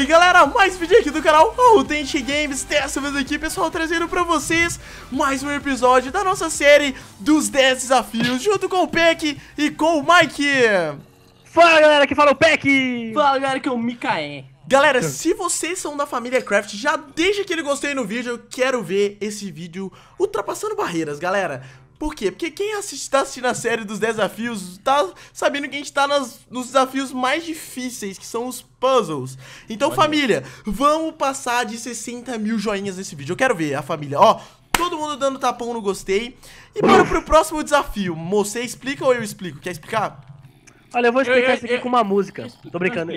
aí galera, mais vídeo aqui do canal Authentic Games, dessa vez aqui pessoal trazendo pra vocês mais um episódio da nossa série dos 10 desafios Junto com o Peck e com o Mike Fala galera, que fala o Peck Fala galera, que é o Mikaen Galera, se vocês são da família Craft, já deixa aquele gostei no vídeo, eu quero ver esse vídeo ultrapassando barreiras, galera. Por quê? Porque quem assiste, tá assistindo a série dos desafios tá sabendo que a gente tá nas, nos desafios mais difíceis, que são os puzzles. Então, Olha. família, vamos passar de 60 mil joinhas nesse vídeo. Eu quero ver a família, ó. Todo mundo dando tapão no gostei. E bora pro próximo desafio. Você explica ou eu explico? Quer explicar? Olha, eu vou explicar eu, eu, isso aqui eu, com uma música. Tô brincando.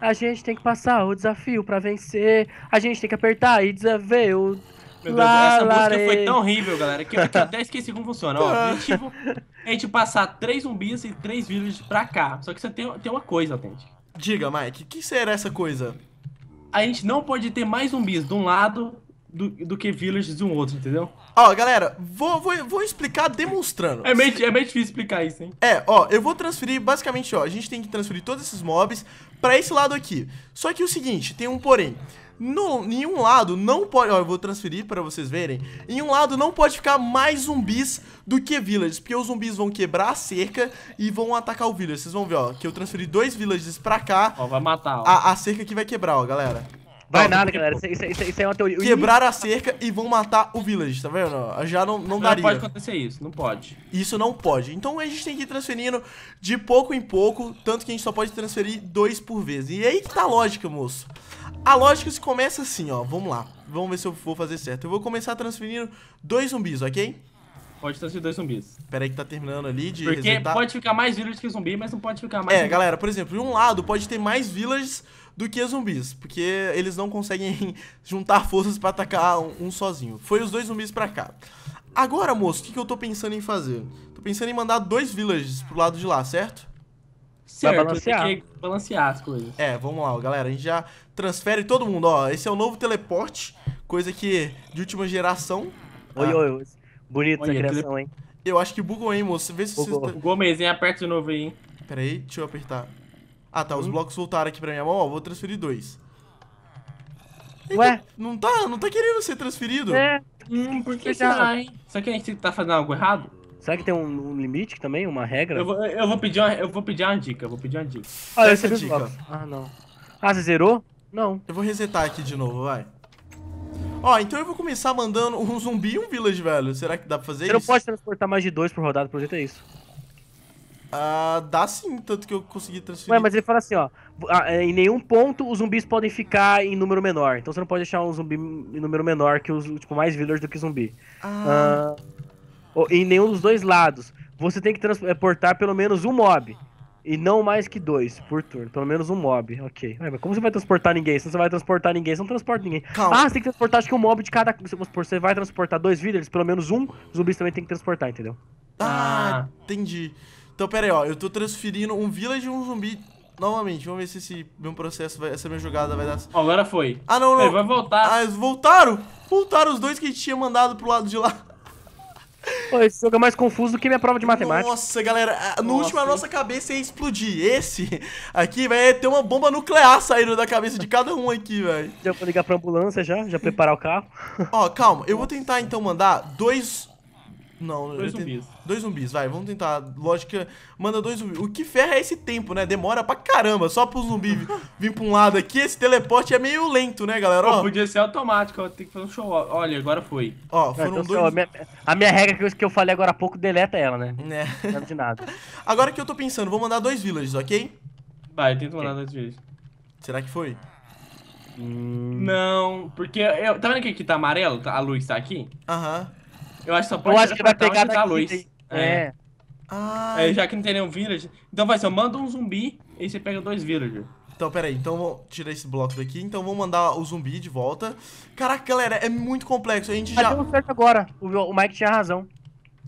a gente tem que passar o desafio pra vencer. A gente tem que apertar e desver o meu Deus, lá, essa larei. música foi tão horrível, galera, que eu até esqueci como funciona. Ó, a gente, tipo, a gente passar três zumbis e três vírus pra cá. Só que você tem, tem uma coisa, gente. Diga, Mike, que será essa coisa? A gente não pode ter mais zumbis de um lado do, do que villages de um outro, entendeu? Ó, galera, vou, vou, vou explicar demonstrando. É meio, é meio difícil explicar isso, hein? É, ó, eu vou transferir, basicamente, ó, a gente tem que transferir todos esses mobs pra esse lado aqui. Só que é o seguinte, tem um porém no, em um lado não pode... Ó, eu vou transferir pra vocês verem. Em um lado não pode ficar mais zumbis do que villages, porque os zumbis vão quebrar a cerca e vão atacar o village. Vocês vão ver, ó, que eu transferi dois villages pra cá. Ó, vai matar, ó. A, a cerca que vai quebrar, ó, galera. Vai nada, galera. Isso, isso, isso, é uma teoria. Quebrar a cerca e vão matar o village, tá vendo? Já não, não, não daria. Não pode acontecer isso, não pode. Isso não pode. Então a gente tem que ir transferindo de pouco em pouco, tanto que a gente só pode transferir dois por vez. E aí que tá a lógica, moço. A lógica se começa assim, ó. Vamos lá. Vamos ver se eu vou fazer certo. Eu vou começar transferindo dois zumbis, ok? Pode transferir dois zumbis. Pera aí que tá terminando ali de Porque resetar. pode ficar mais villagers que zumbi, mas não pode ficar mais... É, galera, por exemplo, de um lado pode ter mais villagers do que zumbis, porque eles não conseguem juntar forças pra atacar um, um sozinho. Foi os dois zumbis pra cá. Agora, moço, o que, que eu tô pensando em fazer? Tô pensando em mandar dois villagers pro lado de lá, certo? Certo, balancear. Tem que balancear as coisas. É, vamos lá, galera. A gente já transfere todo mundo, ó. Esse é o novo teleporte, coisa que de última geração. Oi, tá? ah. oi, oi. Bonito essa criação, tele... hein? Eu acho que bugou, hein, moço? Vê se bugou. vocês... Bugou mesmo, hein? Aperta de novo aí, hein? Pera aí, deixa eu apertar. Ah, tá. Hum. Os blocos voltaram aqui pra minha mão, ó. Vou transferir dois. Ué? Não tá, não tá querendo ser transferido? É. Hum, por que será, hein? Será que a gente tá fazendo algo errado? Será que tem um, um limite também? Uma regra? Eu vou, eu vou, pedir, uma, eu vou pedir uma dica, eu vou pedir uma dica. Ah, essa é dica. Ah, não. Ah, você zerou? Não. Eu vou resetar aqui de novo, vai. Ó, então eu vou começar mandando um zumbi e um village, velho. Será que dá pra fazer você isso? Você não pode transportar mais de dois por rodada, por jeito é isso. Ah, dá sim, tanto que eu consegui transferir. Ué, mas ele fala assim, ó. É, em nenhum ponto os zumbis podem ficar em número menor. Então você não pode deixar um zumbi em número menor que os, tipo, mais village do que zumbi. Ah... ah em nenhum dos dois lados, você tem que transportar eh, pelo menos um mob. E não mais que dois por turno. Pelo menos um mob. Ok. mas como você vai transportar ninguém? Se você vai transportar ninguém, você não transporta ninguém. Calma. Ah, você tem que transportar acho que um mob de cada. Você vai transportar dois villagers, pelo menos um zumbi também tem que transportar, entendeu? Ah, ah, entendi. Então, pera aí, ó. Eu tô transferindo um village e um zumbi novamente. Vamos ver se esse meu processo, vai, essa minha jogada vai dar. agora foi. Ah, não, não. Ele vai voltar. Ah, voltaram? Voltaram os dois que a gente tinha mandado pro lado de lá. Pô, esse jogo é mais confuso do que minha prova de matemática. Nossa, galera, no nossa. último a nossa cabeça ia explodir. Esse aqui vai ter uma bomba nuclear saindo da cabeça de cada um aqui, velho. Já vou ligar pra ambulância já, já preparar o carro. Ó, calma, eu vou tentar então mandar dois não, dois zumbis. Tenho... Dois zumbis, vai, vamos tentar. Lógica, manda dois zumbis. O que ferra é esse tempo, né? Demora pra caramba, só pro zumbi vir pra um lado aqui. Esse teleporte é meio lento, né, galera? Pô, ó, podia ser automático, tem que fazer um show. Olha, agora foi. Ó, foram então, dois. a, minha, a minha, regra que eu falei agora há pouco deleta ela, né? É. Não de nada. Agora que eu tô pensando, vou mandar dois villages, ok? Vai, tento mandar okay. dois villages. Será que foi? Hum... Não, porque eu. Tá vendo que aqui tá amarelo? A luz tá aqui? Aham. Uh -huh. Eu acho que só pode vai pegar a luz. É. É. Ah. é. já que não tem nenhum village. Então vai só, manda um zumbi e você pega dois villagers. Então, peraí, então vou tirar esse bloco daqui, então vou mandar o zumbi de volta. Caraca, galera, é muito complexo, a gente Mas já... Mas deu certo agora, o Mike tinha razão.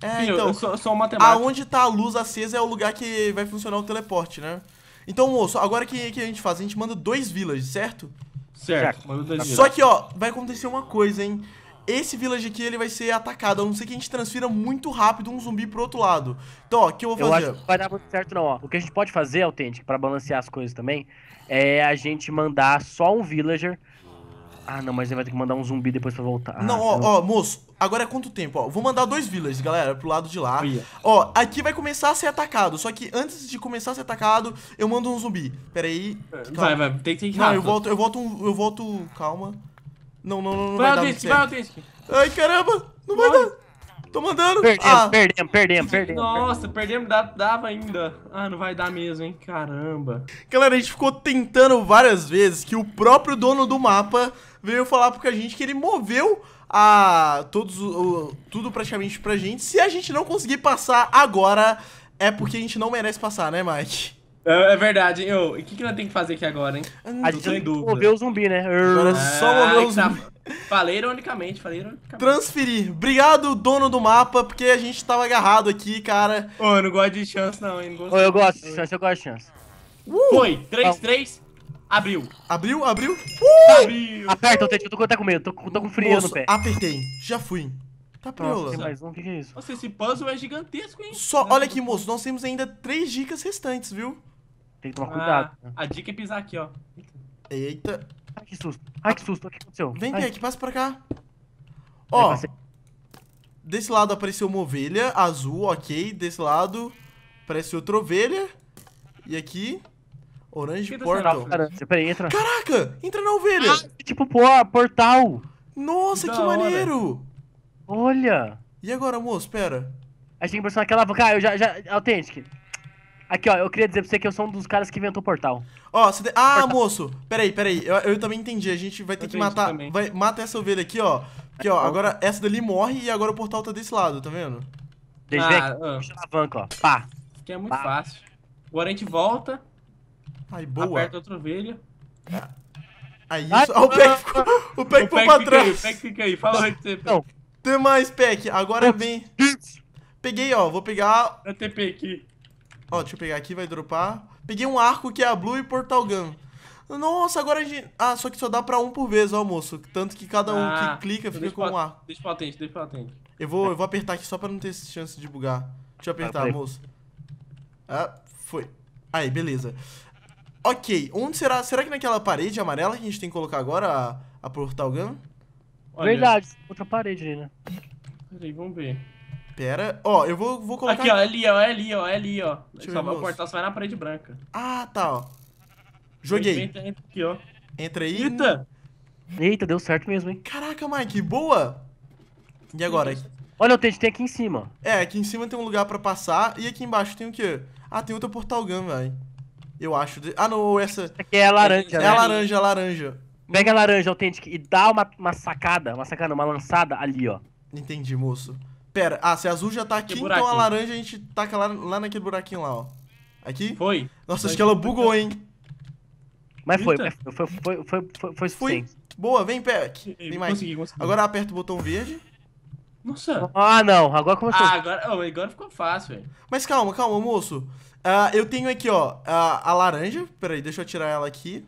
É, então, eu sou, sou matemático. Aonde tá a luz acesa é o lugar que vai funcionar o teleporte, né? Então, moço, agora que, que a gente faz? A gente manda dois villagers, certo? Certo. certo. Só que, ó, vai acontecer uma coisa, hein? esse village aqui ele vai ser atacado, a não ser que a gente transfira muito rápido um zumbi pro outro lado. Então, ó, o que eu vou fazer? Eu acho que vai dar muito certo não, ó. O que a gente pode fazer, Authentic, para balancear as coisas também, é a gente mandar só um villager ah, não, mas ele vai ter que mandar um zumbi depois pra voltar. Não, ah, ó, ó, moço, agora é quanto tempo, ó. Vou mandar dois villages, galera, pro lado de lá. Ó, aqui vai começar a ser atacado, só que antes de começar a ser atacado, eu mando um zumbi. Pera aí. É, vai, vai, tem, que ir Não, eu volto, eu volto, eu volto, calma. Não, não, não, não vai, vai dar muito Vai, Ai, caramba. Não vai dar. Tô mandando. Perdemos, ah. perdemos, perdemos, perdemos. Nossa, perdemos, dava ainda. Ah, não vai dar mesmo, hein? Caramba. Galera, a gente ficou tentando várias vezes que o próprio dono do mapa veio falar pra gente que ele moveu a todos o, tudo praticamente pra gente. Se a gente não conseguir passar agora, é porque a gente não merece passar, né, Mike? É, é verdade, hein? O que, que nós temos que fazer aqui agora, hein? Hum. A gente tem que mover o zumbi, né? Agora é, é só mover o tá. zumbi. Falei ironicamente, falei ironicamente. Transferir. Obrigado, dono do mapa, porque a gente tava agarrado aqui, cara. Ô, eu não gosto de chance, não, hein? Não eu gosto de chance, eu gosto de chance. Uh! Foi, 3-3, abriu. Abriu, abriu. Tá uh! Abriu. Aperta o tete, eu tô, até com medo, tô, tô com frio Nossa, no pé. apertei, já fui. Tá priola. Tem mais um, o que, que é isso? Nossa, esse puzzle é gigantesco, hein? Só, olha aqui, moço, nós temos ainda três dicas restantes, viu? Tem que tomar ah, cuidado. Ah, a dica é pisar aqui, ó. Eita. Ai, que susto. Ai, que susto. O que aconteceu? Vem, Ai. Kaique, passa pra cá. É, ó, desse lado apareceu uma ovelha azul, ok. Desse lado apareceu outra ovelha. E aqui, orange tá portal. entra. Caraca, entra na ovelha. Ah, é tipo portal. Nossa, que maneiro. Olha. E agora, moço? Pera. A gente tem que pressionar aquela alavanca. Ah, eu já... já autêntico. Aqui, ó, eu queria dizer pra você que eu sou um dos caras que inventou o portal. Ó, você... Ah, portal. moço, peraí, peraí, eu, eu, também entendi, a gente vai ter eu que matar, vai, mata essa ovelha aqui, ó, porque, ó, agora essa dali morre e agora o portal tá desse lado, tá vendo? Deixa ah, ver aqui, ah, ah. puxa a alavanca, ó, pá. Que é muito pá. fácil. Agora a gente volta. Aí, boa. Aperta outra ovelha. É. Aí, isso... Ah, o Peck ficou, o Peck foi pra trás. o Peck fica aí, fala aí você, Peck. Tem mais, Peck, agora vem... Peguei, ó, vou pegar... TP aqui. Ó, deixa eu pegar aqui, vai dropar. Peguei um arco que é a Blue e Portal Gun. Nossa, agora a gente... Ah, só que só dá pra um por vez, ó, moço. Tanto que cada um ah, que clica fica com um arco. Deixa patente, deixa patente. Eu vou, eu vou apertar aqui só pra não ter chance de bugar. Deixa eu apertar, ah, moço. Ah, foi. Aí, beleza. Ok, onde será? Será que naquela parede amarela que a gente tem que colocar agora a, a Portal Gun? Olha. Verdade, outra parede ali, né? Peraí, vamos ver. Pera. Ó, eu vou, vou colocar... Aqui, ó, é ali, ó, é ali, ó, é ali, ó. Deixa só vai, o portal só vai na parede branca. Ah, tá, ó. Joguei. Entra, entra aqui, ó. Entra aí. Eita! Eita, deu certo mesmo, hein? Caraca, Mike, boa! E agora? Olha, o tem aqui em cima. É, aqui em cima tem um lugar pra passar. E aqui embaixo tem o quê? Ah, tem outro portal gun, velho. Eu acho. Ah, não, essa... Essa aqui é a laranja, É né? a laranja, a laranja. Pega a laranja, Authentic, e dá uma, uma sacada, uma sacada, uma lançada ali, ó. Entendi, moço. Pera, ah, se a azul já tá aqui, então a laranja a gente taca tá lá, lá naquele buraquinho lá, ó. Aqui? Foi. Nossa, foi. acho que ela bugou, hein? Mas foi, foi, foi, foi, foi, foi, foi. Boa, vem, Peck. Vem mais. Consegui, Agora aperta o botão verde. Nossa. Ah, não. Agora começou. Ah, agora, oh, agora ficou fácil, velho. Mas calma, calma, moço. Uh, eu tenho aqui, ó, a, a laranja. Peraí, deixa eu tirar ela aqui.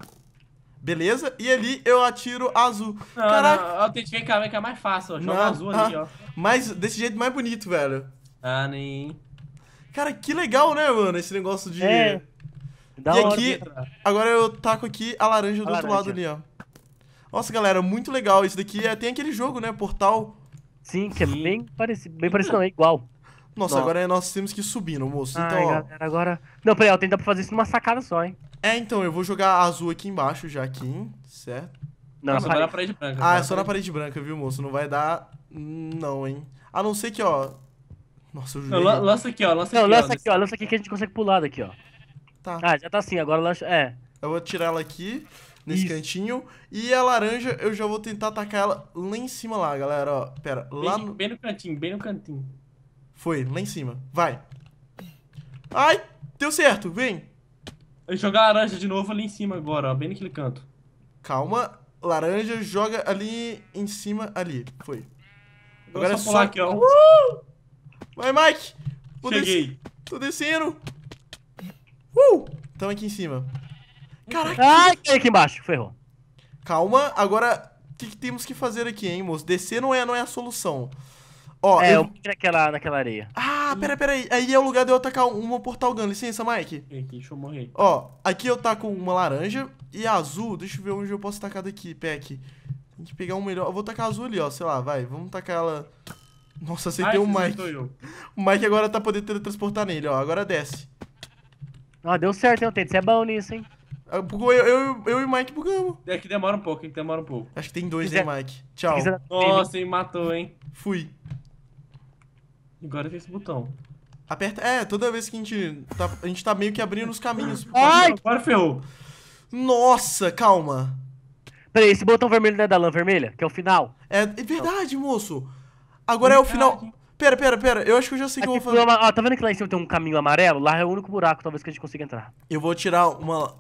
Beleza? E ali eu atiro azul. Não, Caraca. Não, que vem cá, vem cá, mais fácil, Joga azul ah, ali, ó. Mas desse jeito mais bonito, velho. Ah, nem. Cara, que legal, né, mano? Esse negócio de. É. Dá e aqui, agora eu taco aqui a laranja a do laranja. outro lado ali, ó. Nossa, galera, muito legal. Isso daqui é, tem aquele jogo, né? Portal. Sim, que é bem parecido, bem parecido não, é igual. Nossa, Nossa, agora nós temos que subir, no moço. Ai, então, ó. Galera, agora. Não, peraí, ó, tem pra fazer isso numa sacada só, hein? É, então, eu vou jogar azul aqui embaixo, já aqui, certo? Não, ah, só na parede branca. Ah, tá? é só na parede branca, viu, moço? Não vai dar. Não, hein? A não ser que, ó. Nossa, eu juro. Lança aqui, ó. Lança não, aqui, lança ó, aqui, ó. Lança aqui que a gente consegue pular daqui, ó. Tá. Ah, já tá assim, agora lança. É. Eu vou tirar ela aqui, nesse Isso. cantinho. E a laranja, eu já vou tentar atacar ela lá em cima lá, galera, ó. Pera, bem, lá no... Bem no cantinho, bem no cantinho. Foi, lá em cima. Vai. Ai, deu certo, vem. Jogar a laranja de novo ali em cima agora, ó, bem naquele canto. Calma, laranja, joga ali em cima, ali. Foi. agora só é só... aqui, ó. Uh! Vai, Mike. Vou Cheguei. Des... Tô descendo. Uh! Tamo aqui em cima. Caraca. Ai, caí aqui embaixo, ferrou. Calma, agora o que, que, temos que fazer aqui, hein, moço? Descer não é, não é a solução. Ó, é, eu... eu naquela, naquela areia. Ah, pera, pera aí. Aí é o lugar de eu atacar uma portal gun. Licença, Mike. Aqui, deixa eu morrer. Ó, aqui eu taco uma laranja e azul. Deixa eu ver onde eu posso tacar daqui, Peck. Tem que pegar um melhor. Eu vou tacar azul ali, ó. Sei lá, vai. Vamos tacar ela... Nossa, aceitei Ai, ah, o Mike. O Mike agora tá podendo teletransportar nele, ó. Agora desce. ah deu certo, hein, Tente? Você é bom nisso, hein? eu, eu, eu e o Mike bugamos. É que demora um pouco, hein? Demora um pouco. Acho que tem dois, hein, Mike? Tchau. Nossa, hein, matou, hein? Fui. Agora tem esse botão. Aperta. É, toda vez que a gente tá, a gente tá meio que abrindo os caminhos. Ai! Agora ferrou. Nossa, calma. Peraí, esse botão vermelho não é da lã vermelha? Que é o final? É, é verdade, não. moço. Agora verdade. é o final. Pera, pera, pera. Eu acho que eu já sei o que eu é vou tipo, fazer. Uma... Ó, tá vendo que lá em cima tem um caminho amarelo? Lá é o único buraco, talvez, que a gente consiga entrar. Eu vou tirar uma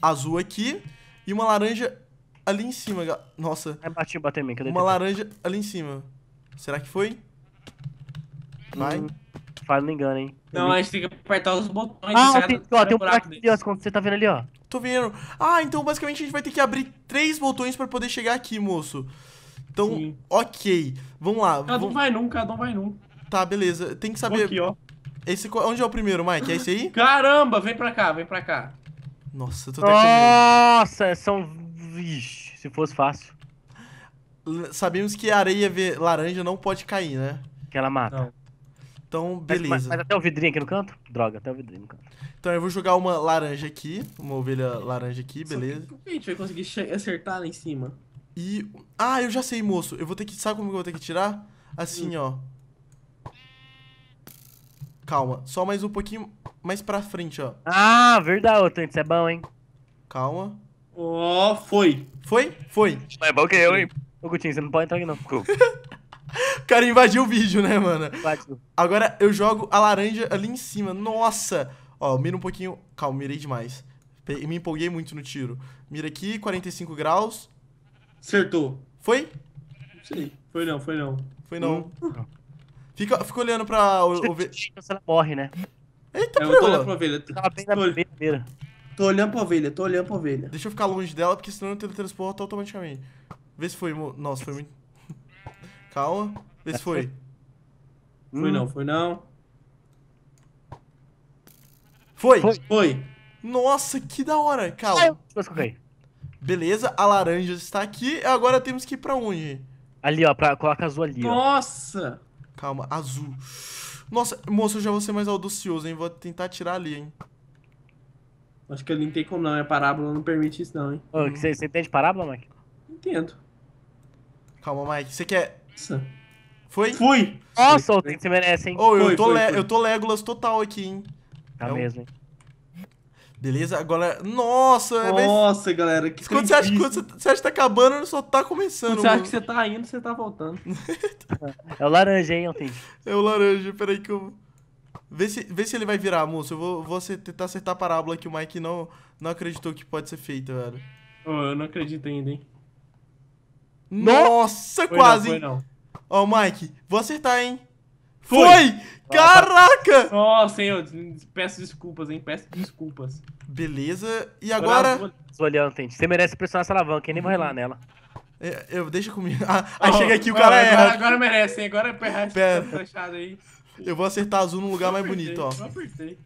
azul aqui e uma laranja ali em cima. Nossa. É, bati, bati em mim. Cadê uma laranja ali em cima. Será que foi? Vai. Hum, faz, não engano, hein. Não, a gente tem que apertar os botões. Ah, tem, ó, tem um buraco de ó, quando você tá vendo ali, ó. Tô vendo. Ah, então basicamente a gente vai ter que abrir três botões pra poder chegar aqui, moço. Então, Sim. ok. Vamos lá. Cada ah, um vai nunca, cada um vai nunca. Tá, beleza. Tem que saber... Aqui, ó. Esse, onde é o primeiro, Mike? É esse aí? Caramba, vem pra cá, vem pra cá. Nossa, eu tô até Nossa, são... Ixi, se fosse fácil. Sabemos que areia laranja não pode cair, né? Que ela mata. Não. Então, beleza. Mas, mas, até o vidrinho aqui no canto? Droga, até o vidrinho no canto. Então eu vou jogar uma laranja aqui, uma ovelha laranja aqui, beleza. Como a gente vai conseguir acertar lá em cima? E. Ah, eu já sei, moço. Eu vou ter que. Sabe como eu vou ter que tirar? Assim, hum. ó. Calma, só mais um pouquinho mais pra frente, ó. Ah, verdade, Otan. isso é bom, hein? Calma. Ó, oh, foi. Foi? Foi. É bom que eu, hein? Ô, Gutinho, você não pode entrar aqui, não. Ficou. O cara invadiu o vídeo, né, mano? Agora eu jogo a laranja ali em cima. Nossa! Ó, mira um pouquinho. Calma, mirei demais. Me empolguei muito no tiro. Mira aqui, 45 graus. Acertou. Foi? Sim. Foi não, foi não. Foi não. Hum. Fica, fica olhando pra ovelha. Você morre, né? Eita, é, eu tô olhando pra ovelha. Tava bem na beira. Tô olhando pra ovelha, tô olhando pra ovelha. Deixa eu ficar longe dela, porque senão eu teletransporto automaticamente. Vê se foi. Nossa, foi muito. Calma. Vê se foi. Foi hum. não, foi não. Foi. Foi. foi. Nossa, que da hora. Calma. Ai, Beleza, a laranja está aqui. Agora temos que ir pra onde? Ali, ó. Pra, coloca azul ali, Nossa. Ó. Calma, azul. Nossa, moço, eu já vou ser mais audacioso, hein. Vou tentar tirar ali, hein. Acho que ali não tem como não, é parábola, não permite isso não, hein. você, você entende parábola, Mike? Entendo. Calma, Mike. Você quer nossa. Foi? Fui! Nossa, o você merece, hein? Oh, eu, foi, tô foi, foi. eu tô Legolas total aqui, hein? Tá é mesmo, hein? Beleza, agora. Nossa, é, Nossa, mas... galera, que quando você, acha, quando você acha que tá acabando, só tá começando. Quando você mano. acha que você tá indo, você tá voltando. é o laranja, hein, Altenji? É o laranja, peraí que eu. Vê se, vê se ele vai virar, moço. Eu vou, vou tentar acertar a parábola que o Mike não, não acreditou que pode ser feita, velho. Oh, eu não acredito ainda, hein? Nossa, foi quase. Ó, oh, Mike, vou acertar, hein? Foi! foi. Caraca! Nossa, senhor, peço desculpas, hein? Peço desculpas. Beleza, e agora. Olhando, Você merece pressionar essa alavanca, hein? Nem vai lá nela. É, eu, deixa comigo. Ah, aí oh, chega aqui o cara é agora, erra. Agora merece, hein? Agora é essa fechado aí. Eu vou acertar azul num lugar mais apertei, bonito, ó. Eu apertei.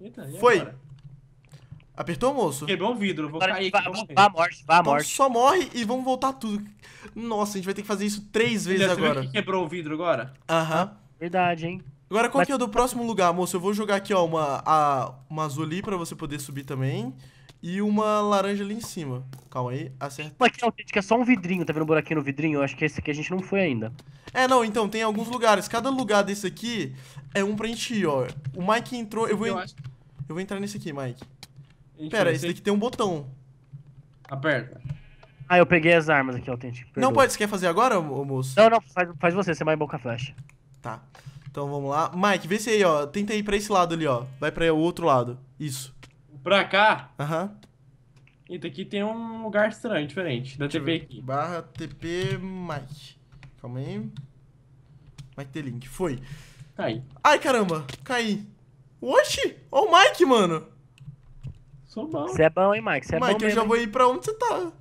Eita, Foi! Agora? Apertou, moço? Quebrou um vidro, vou cair aqui. Vá, vá, morte, vá, então, morte. Só morre e vamos voltar tudo. Nossa, a gente vai ter que fazer isso três vezes Você agora. Você que quebrou o vidro agora? Aham. Verdade, hein? Agora, qual Mas... que é o do próximo lugar, moço? Eu vou jogar aqui, ó, uma, a, uma azul ali pra você poder subir também. E uma laranja ali em cima. Calma aí, acerta. Mas não, gente, que é só um vidrinho, tá vendo um buraquinho no vidrinho? Eu acho que esse aqui a gente não foi ainda. É, não, então, tem alguns lugares. Cada lugar desse aqui é um pra gente ir, ó. O Mike entrou, eu vou... Eu, en... acho... eu vou entrar nesse aqui, Mike. Pera, esse daqui tem um botão. Aperta. Ah, eu peguei as armas aqui, ó, Não pode, você quer fazer agora, moço? Não, não, faz, faz você, você vai em boca flecha. Tá. Então vamos lá. Mike, vê se aí, ó. Tenta ir pra esse lado ali, ó. Vai pra o outro lado. Isso. Pra cá? Aham. Uhum. Eita, aqui tem um lugar estranho, diferente da TP aqui. Barra TP Mike. Calma aí. Mike The Link. Foi. Cai. Ai, caramba. Cai. Oxi! Ó o Mike, mano. Sou bom. Você é bom, hein, Mike? Você é Mike, bom eu já vou ir pra onde você tá.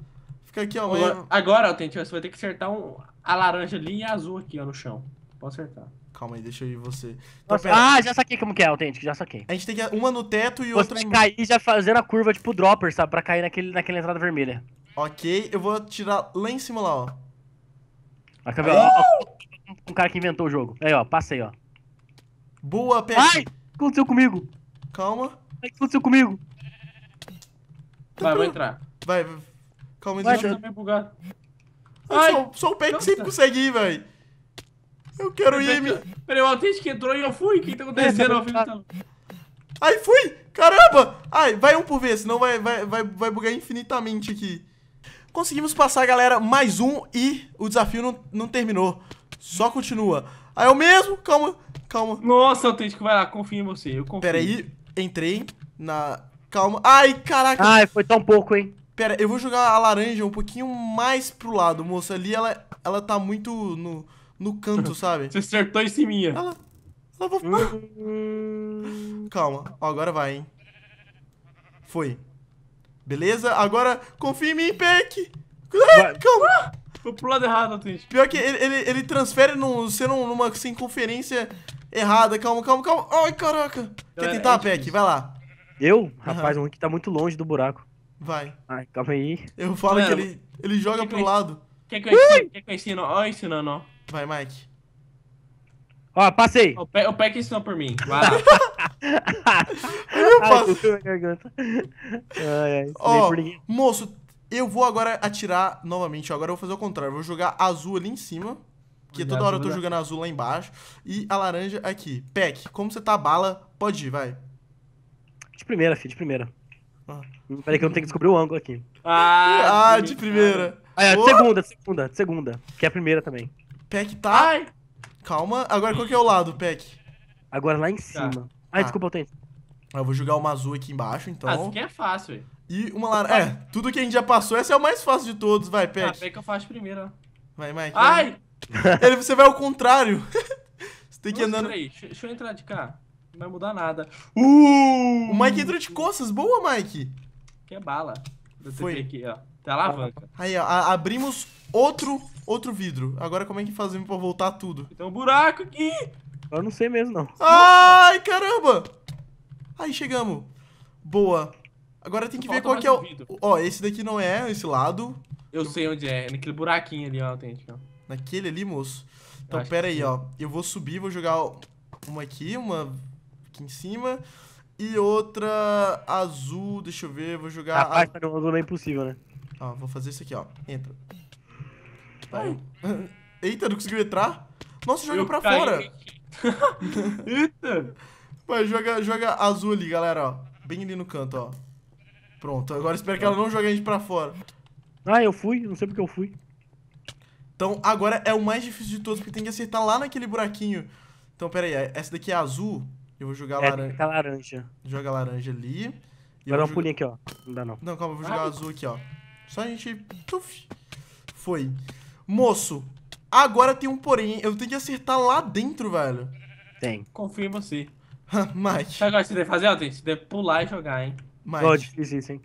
Fica aqui, ó. Agora, agora ó, Tentinho, você vai ter que acertar um, a laranja ali e a azul aqui, ó, no chão. Pode acertar. Calma aí, deixa eu ir você. Então, Nossa, ah, já saquei como que é, autêntico, já saquei. A gente tem que. Uma no teto e você outra. Você cair já fazendo a curva tipo dropper, sabe? Pra cair naquele, naquela entrada vermelha. Ok, eu vou tirar lá em cima lá, ó. Acabou. ó, ó, um cara que inventou o jogo. Aí, ó, passei ó. Boa, Pet. Ai, o que aconteceu comigo? Calma. O que aconteceu comigo? Vai, vai entrar. Vai, calma aí, deixa eu... Tá Ai, só, o o Peck sempre consegue ir, véi. Eu quero ir, me... Peraí, o Altente que entrou e eu fui. O que tá acontecendo? Então. Ai, fui! Caramba! Ai, vai um por vez, senão vai, vai, vai, vai bugar infinitamente aqui. Conseguimos passar, galera, mais um e o desafio não, não terminou. Só continua. Aí eu mesmo? Calma, calma. Nossa, Autêntico, vai lá, confio em você, eu confio. Peraí, entrei na... Calma. Ai, caraca. Ai, foi tão pouco, hein? Pera, eu vou jogar a laranja um pouquinho mais pro lado, moço. Ali ela, ela tá muito no, no canto, sabe? Você acertou em cima. Ela... Ela vai... Hum... Calma. Ó, agora vai, hein? Foi. Beleza? Agora confia em mim, Peck. Calma. Ah! Foi pro lado errado, Twitch. Pior que ele, ele, ele transfere num, você numa sem conferência errada. Calma, calma, calma. Ai, caraca. Quer tentar, é Peck? Vai lá. Eu? Rapaz, uhum. o Hulk tá muito longe do buraco. Vai. Ai, calma aí. Eu falo Mano, que ele, ele joga que pro que lado. Quer que eu ensino? Quer que eu ensino? Ó, ensinando, ó. Vai, Mike. Ó, passei. O Peck ensinou por mim. Vai lá. eu passo. Ai, ó, moço, eu vou agora atirar novamente. Agora eu vou fazer o contrário. vou jogar azul ali em cima. Porque toda hora eu tô jogando azul lá embaixo. E a laranja aqui. Peck, como você tá bala, pode ir, vai. De primeira, filho, de primeira. Ah. Peraí que eu não tenho que descobrir o ângulo aqui. Ah, ah de primeira. Ah, é, de segunda, de segunda, de segunda. Que é a primeira também. Peck tá... Ai. Calma. Agora qual que é o lado, Peck? Agora lá em tá. cima. Tá. Ai, ah. desculpa, eu tenho. Ah, eu vou jogar uma azul aqui embaixo, então. Ah, isso que é fácil, E uma laranja. É, tudo que a gente já passou, essa é o mais fácil de todos, vai, ah, Peck. Ah, que eu faço primeiro, ó. Vai, Mike. Ai! Ele, você vai ao contrário. você tem que andar... Peraí, deixa eu entrar de cá. Não vai mudar nada. Uh! O Mike entrou de costas. Boa, Mike. Que bala. bala. Foi. Aqui, ó. Tá alavanca. Aí, ó. Abrimos outro, outro vidro. Agora como é que fazemos pra voltar tudo? Tem um buraco aqui. Eu não sei mesmo, não. Ai, caramba. Aí, chegamos. Boa. Agora tem que Falta ver qual que é o... ó, esse daqui não é, esse lado. Eu sei onde é. Naquele buraquinho ali, ó, Naquele ali, moço? Então, pera aí, ó. Eu vou subir, vou jogar uma aqui, uma aqui em cima. E outra azul, deixa eu ver, vou jogar... A página a... azul é impossível, né? Ó, vou fazer isso aqui, ó. Entra. Vai. Eita, não conseguiu entrar? Nossa, joga pra caí. fora. Eita. Vai, joga, joga azul ali, galera, ó. Bem ali no canto, ó. Pronto, agora espero que ela não jogue a gente pra fora. Ah, eu fui, não sei porque eu fui. Então, agora é o mais difícil de todos, porque tem que acertar lá naquele buraquinho. Então, pera aí, é, essa daqui é azul. Eu vou jogar é, laranja. laranja. Joga laranja ali. Agora eu é vou um pulinho aqui, ó. Não dá não. Não, calma, eu vou jogar ah, azul aqui, ó. Só a gente... Tuf. Foi. Moço, agora tem um porém. Eu tenho que acertar lá dentro, velho. Tem. Confirma sim. Mike. Sabe o que você deve fazer, Altin? Você deve pular e jogar, hein? Mike. Pode, fiz isso, hein?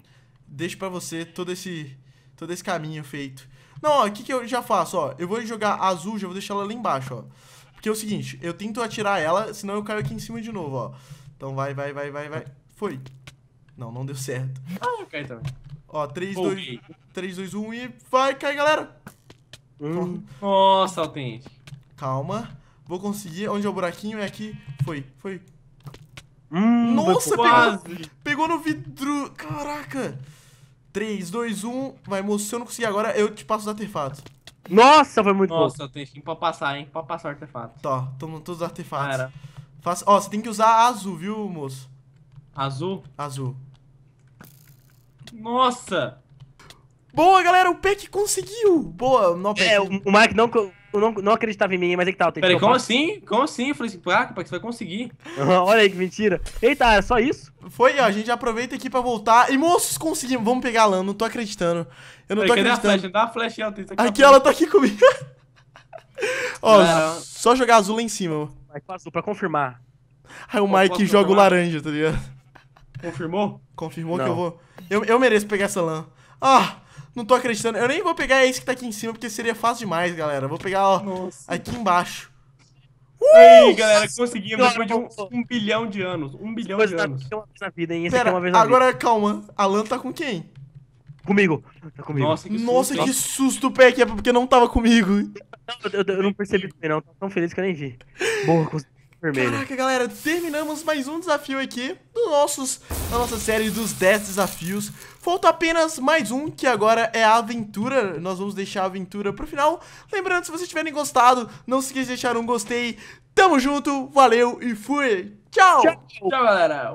Deixo pra você todo esse, todo esse caminho feito. Não, ó, o que, que eu já faço, ó? Eu vou jogar azul, já vou deixar ela lá embaixo, ó. Porque é o seguinte, eu tento atirar ela, senão eu caio aqui em cima de novo, ó. Então vai, vai, vai, vai, vai. Foi. Não, não deu certo. Ah, eu caí também. Ó, 3, 2, 3, 2, 1 e vai, cai, galera. Hum. Nossa, autêntico. Calma. Vou conseguir. Onde é o buraquinho? É aqui. Foi, foi. Hum, Nossa, pegou, pegou no vidro. Caraca. 3, 2, 1. Vai, moço. Se eu não conseguir agora, eu te passo os artefatos. Nossa, foi muito Nossa, bom. Nossa, tem skin pra passar, hein? Pra passar artefato. Tá, tomando todos os artefatos. Cara. Faça... Ó, você tem que usar azul, viu, moço? Azul? Azul. Nossa! Boa, galera, o Peck conseguiu! Boa, não, Peck. É, o Mike não, eu não, não acreditava em mim, mas é que tal. Tá, Peraí, como assim? Como assim? Eu falei assim, ah, que você vai conseguir. Olha aí que mentira. Eita, é só isso? Foi, ó, a gente aproveita aqui pra voltar. E, moços, conseguimos. Vamos pegar a Lan, não tô acreditando. Eu não Peraí, tô acreditando. Cadê a flecha? Dá a flecha aqui. ela tá aqui comigo. ó, não. só jogar azul lá em cima. Mas passou pra confirmar. Aí o Pô, Mike joga o laranja, tá ligado? Confirmou? Confirmou não. que eu vou. Eu, eu mereço pegar essa Lan. Ah! Não tô acreditando. Eu nem vou pegar esse que tá aqui em cima, porque seria fácil demais, galera. Vou pegar, ó, Nossa. aqui embaixo. Uh! Aí, galera, conseguimos depois de um, um, bilhão de anos. Um bilhão de anos. Uma vez na vida, hein? Pera, é uma vez na agora, vida. calma. Alan tá com quem? Comigo. Tá comigo. Nossa, que susto, Nossa, que susto Peck. É porque não tava comigo. eu, eu, não percebi também, não. Tô tão feliz que eu nem vi. Boa, consegui vermelho. Caraca, galera, terminamos mais um desafio aqui do nossos, da nossa série dos 10 desafios. Falta apenas mais um, que agora é a aventura. Nós vamos deixar a aventura pro final. Lembrando, se vocês tiverem gostado, não se esqueça de deixar um gostei. Tamo junto, valeu e fui! Tchau! Tchau, tchau galera!